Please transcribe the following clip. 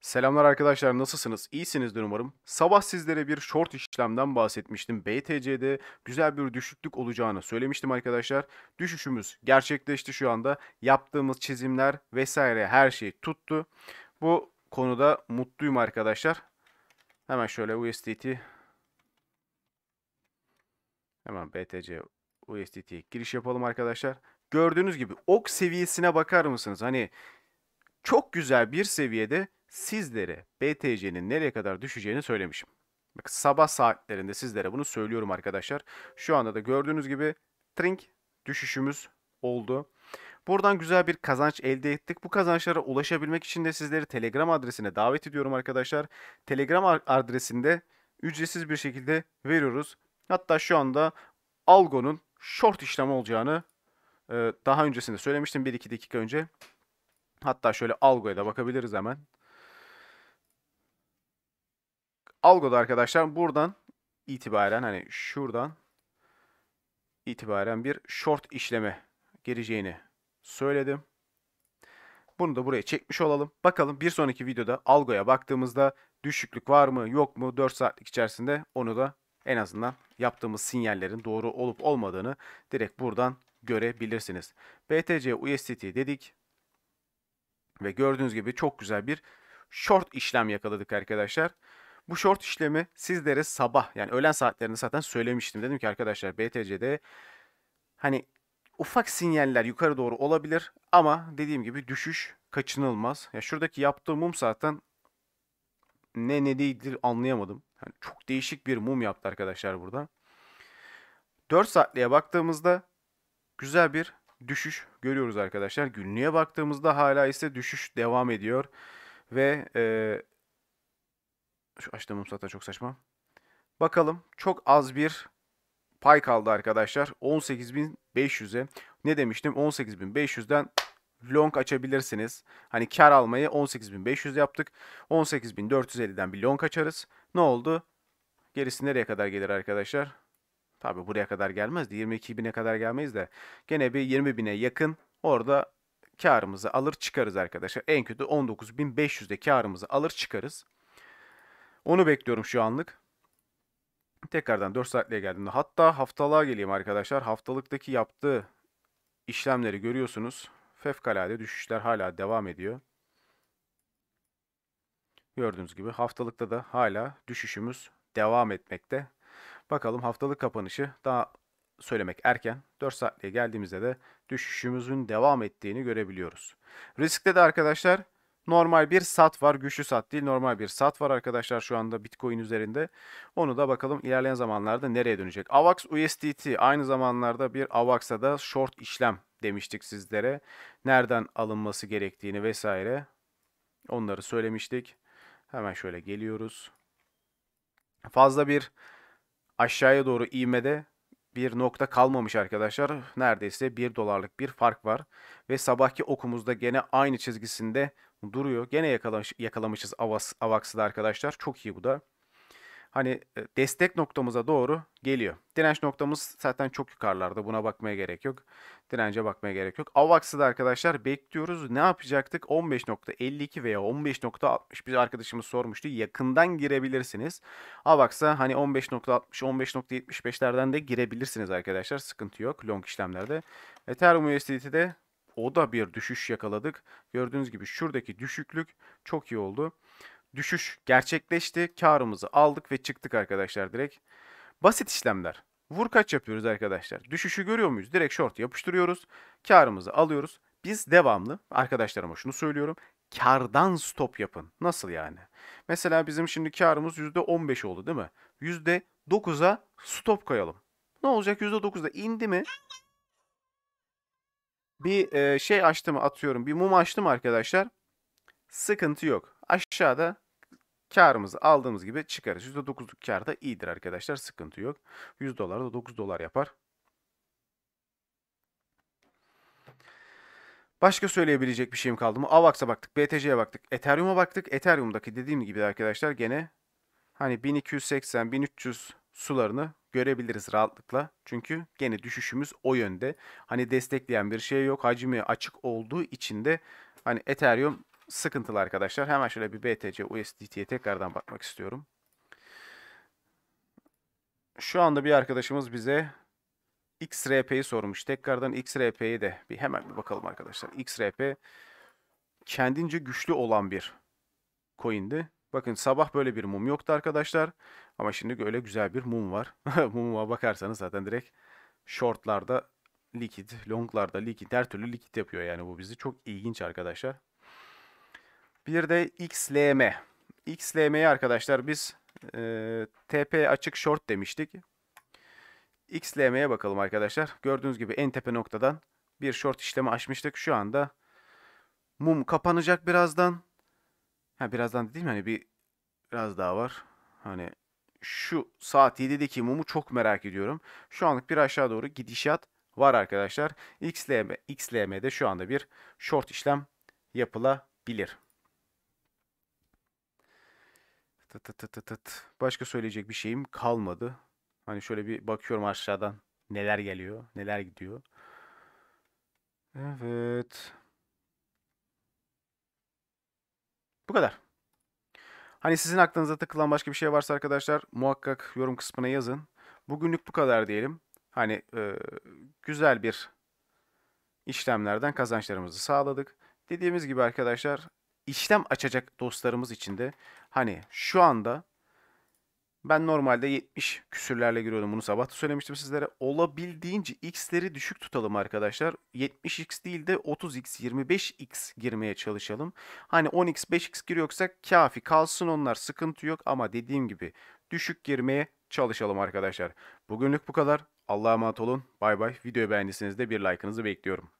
Selamlar arkadaşlar nasılsınız? İyisinizdir umarım. Sabah sizlere bir short işlemden bahsetmiştim. BTC'de güzel bir düşüklük olacağını söylemiştim arkadaşlar. Düşüşümüz gerçekleşti şu anda. Yaptığımız çizimler vesaire her şey tuttu. Bu konuda mutluyum arkadaşlar. Hemen şöyle USDT hemen BTC USDT'ye giriş yapalım arkadaşlar. Gördüğünüz gibi ok seviyesine bakar mısınız? Hani çok güzel bir seviyede sizlere BTC'nin nereye kadar düşeceğini söylemişim. Bak sabah saatlerinde sizlere bunu söylüyorum arkadaşlar. Şu anda da gördüğünüz gibi trink düşüşümüz oldu. Buradan güzel bir kazanç elde ettik. Bu kazançlara ulaşabilmek için de sizleri Telegram adresine davet ediyorum arkadaşlar. Telegram adresinde ücretsiz bir şekilde veriyoruz. Hatta şu anda Algo'nun short işlemi olacağını e, daha öncesinde söylemiştim 1-2 dakika önce. Hatta şöyle Algo'ya da bakabiliriz hemen. Algo'da arkadaşlar buradan itibaren hani şuradan itibaren bir short işleme geleceğini söyledim. Bunu da buraya çekmiş olalım. Bakalım bir sonraki videoda algoya baktığımızda düşüklük var mı yok mu 4 saatlik içerisinde onu da en azından yaptığımız sinyallerin doğru olup olmadığını direkt buradan görebilirsiniz. BTC USDT dedik ve gördüğünüz gibi çok güzel bir short işlem yakaladık arkadaşlar. Bu short işlemi sizlere sabah yani öğlen saatlerinde zaten söylemiştim. Dedim ki arkadaşlar BTC'de hani ufak sinyaller yukarı doğru olabilir ama dediğim gibi düşüş kaçınılmaz. Ya şuradaki yaptığım mum zaten ne ne değildir anlayamadım. Yani çok değişik bir mum yaptı arkadaşlar burada. 4 saatliğe baktığımızda güzel bir düşüş görüyoruz arkadaşlar. Günlüğe baktığımızda hala ise düşüş devam ediyor. Ve e, şu açtığım sata çok saçma. Bakalım çok az bir pay kaldı arkadaşlar. 18.500'e. Ne demiştim? 18.500'den long açabilirsiniz. Hani kar almayı 18.500 yaptık. 18.450'den bir long açarız. Ne oldu? Gerisi nereye kadar gelir arkadaşlar? Tabi buraya kadar gelmezdi. 22.000'e kadar gelmeyiz de. Gene bir 20.000'e yakın orada karımızı alır çıkarız arkadaşlar. En kötü 19.500'de karımızı alır çıkarız. Onu bekliyorum şu anlık. Tekrardan 4 saatliğe geldim. hatta haftalığa geleyim arkadaşlar. Haftalıktaki yaptığı işlemleri görüyorsunuz. Fevkalade düşüşler hala devam ediyor. Gördüğünüz gibi haftalıkta da hala düşüşümüz devam etmekte. Bakalım haftalık kapanışı daha söylemek erken. 4 saatliğe geldiğimizde de düşüşümüzün devam ettiğini görebiliyoruz. Riskte de arkadaşlar Normal bir sat var. Güçlü sat değil. Normal bir sat var arkadaşlar şu anda Bitcoin üzerinde. Onu da bakalım ilerleyen zamanlarda nereye dönecek. AVAX USDT aynı zamanlarda bir AVAX'a da short işlem demiştik sizlere. Nereden alınması gerektiğini vesaire. Onları söylemiştik. Hemen şöyle geliyoruz. Fazla bir aşağıya doğru iğmede bir nokta kalmamış arkadaşlar. Neredeyse 1 dolarlık bir fark var. Ve sabahki okumuzda gene aynı çizgisinde duruyor. Gene yakalamış, yakalamışız Avas, Avax'ı da arkadaşlar. Çok iyi bu da. Hani e, destek noktamıza doğru geliyor. Direnç noktamız zaten çok yukarılarda. Buna bakmaya gerek yok. Dirence bakmaya gerek yok. Avax'ı da arkadaşlar bekliyoruz. Ne yapacaktık? 15.52 veya 15.60 bir arkadaşımız sormuştu. Yakından girebilirsiniz. Avax'a hani 15.60, 15.75'lerden de girebilirsiniz arkadaşlar. Sıkıntı yok long işlemlerde. Ethereum USDT'de o da bir düşüş yakaladık. Gördüğünüz gibi şuradaki düşüklük çok iyi oldu. Düşüş gerçekleşti. Karımızı aldık ve çıktık arkadaşlar direkt. Basit işlemler. Vur kaç yapıyoruz arkadaşlar. Düşüşü görüyor muyuz? Direkt short yapıştırıyoruz. Karımızı alıyoruz. Biz devamlı arkadaşlarıma şunu söylüyorum. Kardan stop yapın. Nasıl yani? Mesela bizim şimdi karımız %15 oldu değil mi? %9'a stop koyalım. Ne olacak %9'da indi mi? Bir e, şey açtım atıyorum. Bir mum açtım arkadaşlar. Sıkıntı yok. Aşağıda Karımızı aldığımız gibi çıkarız. %9'luk kar da iyidir arkadaşlar. Sıkıntı yok. 100 dolar da 9 dolar yapar. Başka söyleyebilecek bir şeyim kaldı mı? AVAX'a baktık, BTC'ye baktık, Ethereum'a baktık. Ethereum'daki dediğim gibi arkadaşlar gene hani 1280-1300 sularını görebiliriz rahatlıkla. Çünkü gene düşüşümüz o yönde. Hani destekleyen bir şey yok. Hacmi açık olduğu için de hani Ethereum sıkıntılı arkadaşlar. Hemen şöyle bir BTC USDT'ye tekrardan bakmak istiyorum. Şu anda bir arkadaşımız bize XRP'yi sormuş. Tekrardan XRP'yi de bir hemen bir bakalım arkadaşlar. XRP kendince güçlü olan bir coin'di. Bakın sabah böyle bir mum yoktu arkadaşlar. Ama şimdi öyle güzel bir mum var. Mumuma bakarsanız zaten direkt shortlarda likit, longlarda likit, her türlü likit yapıyor yani bu bizi. Çok ilginç arkadaşlar. Bir de XLM. XLM'ye arkadaşlar biz e, TP açık short demiştik. XLM'ye bakalım arkadaşlar. Gördüğünüz gibi en tepe noktadan bir short işlemi açmıştık. Şu anda mum kapanacak birazdan. Ha birazdan dediğim hani bir biraz daha var. Hani şu saat 7'deki mumu çok merak ediyorum. Şu anlık bir aşağı doğru gidişat var arkadaşlar. XLM, XLM'de şu anda bir short işlem yapılabilir. Tıt tıt tıt tıt. Başka söyleyecek bir şeyim kalmadı. Hani şöyle bir bakıyorum aşağıdan neler geliyor, neler gidiyor. Evet. Bu kadar. Hani sizin aklınıza takılan başka bir şey varsa arkadaşlar muhakkak yorum kısmına yazın. Bugünlük bu kadar diyelim. Hani e, güzel bir işlemlerden kazançlarımızı sağladık. Dediğimiz gibi arkadaşlar işlem açacak dostlarımız için de hani şu anda ben normalde 70 küsürlerle giriyordum. Bunu sabah da söylemiştim sizlere. Olabildiğince x'leri düşük tutalım arkadaşlar. 70x değil de 30x, 25x girmeye çalışalım. Hani 10x, 5x giriyorsa kafi kalsın onlar sıkıntı yok. Ama dediğim gibi düşük girmeye çalışalım arkadaşlar. Bugünlük bu kadar. Allah'a emanet olun. Bay bay. Videoyu beğendiyseniz de bir like'ınızı bekliyorum.